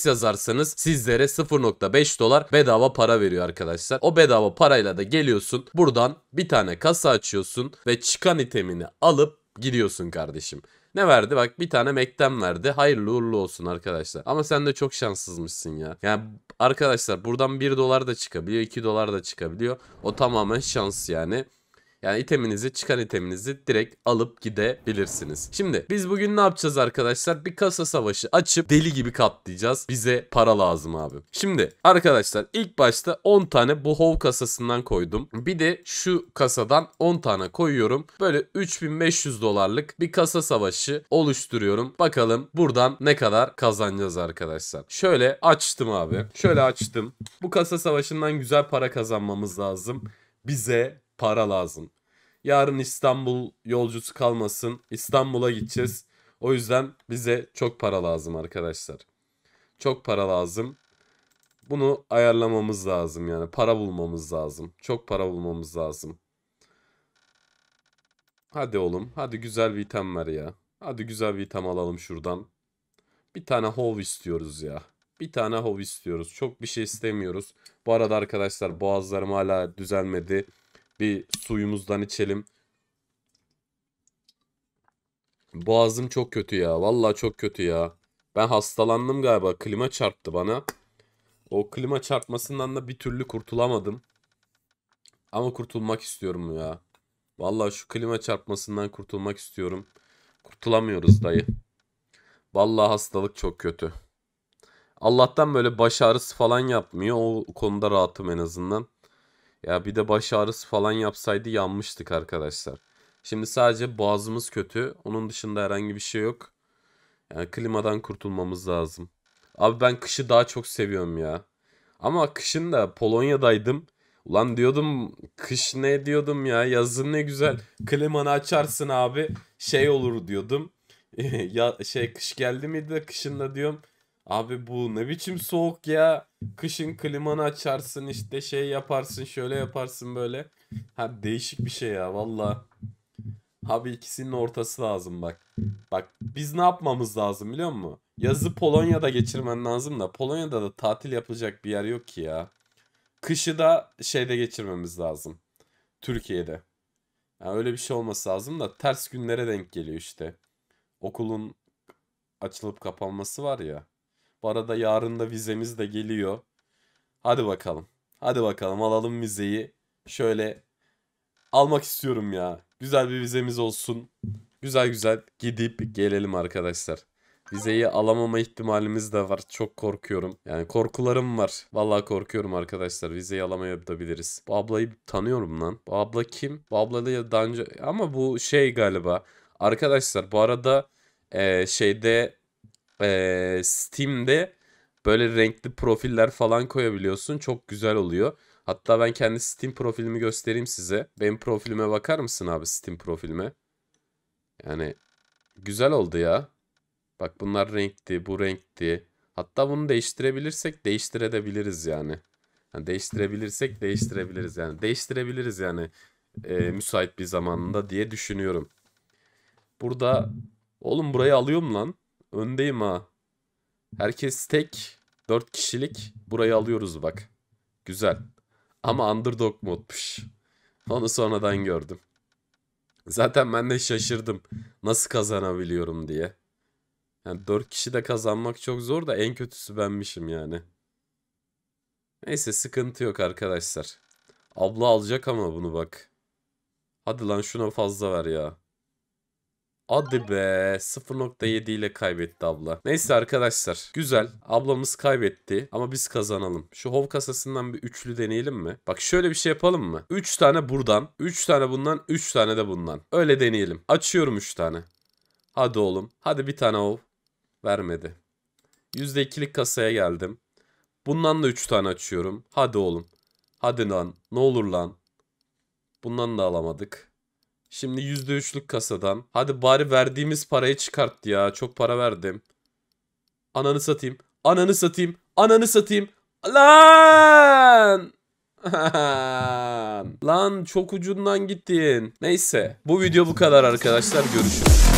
X yazarsanız sizlere 0.5 dolar bedava para veriyor arkadaşlar. O bedava parayla da geliyorsun. Buradan bir tane kasa açıyorsun ve çıkan itemini alıp gidiyorsun kardeşim. Ne verdi? Bak bir tane Mac'den verdi. Hayırlı uğurlu olsun arkadaşlar. Ama sen de çok şanssızmışsın ya. Yani arkadaşlar buradan 1 dolar da çıkabiliyor. 2 dolar da çıkabiliyor. O tamamen şans yani. Yani iteminizi çıkan iteminizi direkt alıp gidebilirsiniz. Şimdi biz bugün ne yapacağız arkadaşlar? Bir kasa savaşı açıp deli gibi katlayacağız. Bize para lazım abi. Şimdi arkadaşlar ilk başta 10 tane bu hov kasasından koydum. Bir de şu kasadan 10 tane koyuyorum. Böyle 3500 dolarlık bir kasa savaşı oluşturuyorum. Bakalım buradan ne kadar kazanacağız arkadaşlar. Şöyle açtım abi. Şöyle açtım. Bu kasa savaşından güzel para kazanmamız lazım. Bize para lazım. Yarın İstanbul yolcusu kalmasın. İstanbul'a gideceğiz. O yüzden bize çok para lazım arkadaşlar. Çok para lazım. Bunu ayarlamamız lazım yani. Para bulmamız lazım. Çok para bulmamız lazım. Hadi oğlum. Hadi güzel bir item ver ya. Hadi güzel bir item alalım şuradan. Bir tane hov istiyoruz ya. Bir tane hov istiyoruz. Çok bir şey istemiyoruz. Bu arada arkadaşlar boğazlarım hala düzelmedi. Bir suyumuzdan içelim. Boğazım çok kötü ya. Valla çok kötü ya. Ben hastalandım galiba. Klima çarptı bana. O klima çarpmasından da bir türlü kurtulamadım. Ama kurtulmak istiyorum ya. Valla şu klima çarpmasından kurtulmak istiyorum. Kurtulamıyoruz dayı. Valla hastalık çok kötü. Allah'tan böyle baş ağrısı falan yapmıyor. O konuda rahatım en azından. Ya bir de baş ağrısı falan yapsaydı yanmıştık arkadaşlar. Şimdi sadece boğazımız kötü. Onun dışında herhangi bir şey yok. Yani klimadan kurtulmamız lazım. Abi ben kışı daha çok seviyorum ya. Ama kışın da Polonya'daydım. Ulan diyordum kış ne diyordum ya yazın ne güzel klimanı açarsın abi şey olur diyordum. ya şey kış geldi miydi kışın da diyorum Abi bu ne biçim soğuk ya. Kışın klimanı açarsın işte şey yaparsın şöyle yaparsın böyle. Ha değişik bir şey ya valla. Abi ikisinin ortası lazım bak. Bak biz ne yapmamız lazım biliyor musun? Yazı Polonya'da geçirmen lazım da Polonya'da da tatil yapılacak bir yer yok ki ya. Kışı da şeyde geçirmemiz lazım. Türkiye'de. Yani öyle bir şey olması lazım da ters günlere denk geliyor işte. Okulun açılıp kapanması var ya. Bu arada yarın da vizemiz de geliyor. Hadi bakalım. Hadi bakalım alalım vizeyi. Şöyle almak istiyorum ya. Güzel bir vizemiz olsun. Güzel güzel gidip gelelim arkadaşlar. Vizeyi alamama ihtimalimiz de var. Çok korkuyorum. Yani korkularım var. Vallahi korkuyorum arkadaşlar. Vizeyi alamayabiliriz. Bu ablayı tanıyorum lan. Bu abla kim? Bu ablayla daha önce... Ama bu şey galiba. Arkadaşlar bu arada e, şeyde e, Steam'de böyle renkli profiller falan koyabiliyorsun. Çok güzel oluyor. Hatta ben kendi Steam profilimi göstereyim size. Benim profilime bakar mısın abi Steam profilime? Yani güzel oldu ya. Bak bunlar renkti, bu renkti. Hatta bunu değiştirebilirsek değiştirebiliriz yani. yani değiştirebilirsek değiştirebiliriz yani. Değiştirebiliriz yani e, müsait bir zamanında diye düşünüyorum. Burada oğlum burayı alıyorum lan öndeyim ha. Herkes tek. Dört kişilik. Burayı alıyoruz bak. Güzel. Ama underdog modmuş. Onu sonradan gördüm. Zaten ben de şaşırdım. Nasıl kazanabiliyorum diye. Yani 4 kişi de kazanmak çok zor da en kötüsü benmişim yani. Neyse sıkıntı yok arkadaşlar. Abla alacak ama bunu bak. Hadi lan şuna fazla ver ya. Hadi be 0.7 ile kaybetti abla. Neyse arkadaşlar güzel ablamız kaybetti ama biz kazanalım. Şu hov kasasından bir üçlü deneyelim mi? Bak şöyle bir şey yapalım mı? 3 tane buradan 3 tane bundan 3 tane de bundan. Öyle deneyelim. Açıyorum 3 tane. Hadi oğlum hadi bir tane hov. Vermedi. %2'lik kasaya geldim. Bundan da 3 tane açıyorum. Hadi oğlum. Hadi lan ne olur lan. Bundan da alamadık. Şimdi %3'lük kasadan. Hadi bari verdiğimiz parayı çıkart ya. Çok para verdim. Ananı satayım. Ananı satayım. Ananı satayım. Lan! Lan çok ucundan gittin. Neyse bu video bu kadar arkadaşlar görüşürüz.